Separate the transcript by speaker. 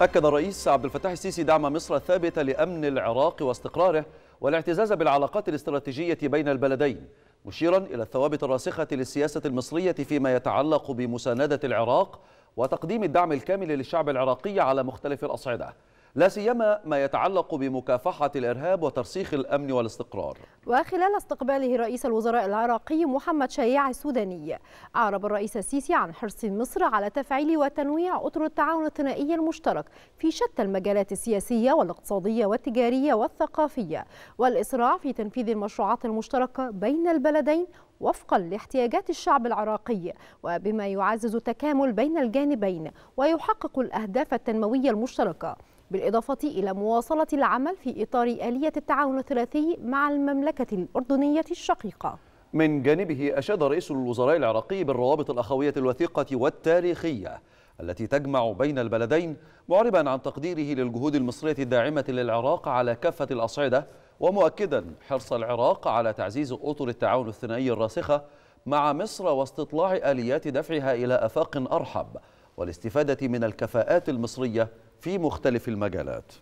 Speaker 1: أكد الرئيس عبد الفتاح السيسي دعم مصر الثابت لأمن العراق واستقراره والاعتزاز بالعلاقات الاستراتيجية بين البلدين مشيرا إلى الثوابت الراسخة للسياسة المصرية فيما يتعلق بمساندة العراق وتقديم الدعم الكامل للشعب العراقي على مختلف الأصعدة لا سيما ما يتعلق بمكافحة الإرهاب وترسيخ الأمن والاستقرار
Speaker 2: وخلال استقباله رئيس الوزراء العراقي محمد شياع السوداني أعرب الرئيس السيسي عن حرص مصر على تفعيل وتنويع أطر التعاون الثنائي المشترك في شتى المجالات السياسية والاقتصادية والتجارية والثقافية والإسراع في تنفيذ المشروعات المشتركة بين البلدين وفقا لاحتياجات الشعب العراقي وبما يعزز التكامل بين الجانبين ويحقق الأهداف التنموية المشتركة بالإضافة إلى مواصلة العمل في إطار آلية التعاون الثلاثي مع المملكة الأردنية الشقيقة
Speaker 1: من جانبه أشاد رئيس الوزراء العراقي بالروابط الأخوية الوثيقة والتاريخية التي تجمع بين البلدين معربا عن تقديره للجهود المصرية الداعمة للعراق على كافة الأصعدة ومؤكدا حرص العراق على تعزيز أطر التعاون الثنائي الراسخة مع مصر واستطلاع آليات دفعها إلى أفاق أرحب والاستفادة من الكفاءات المصرية في مختلف المجالات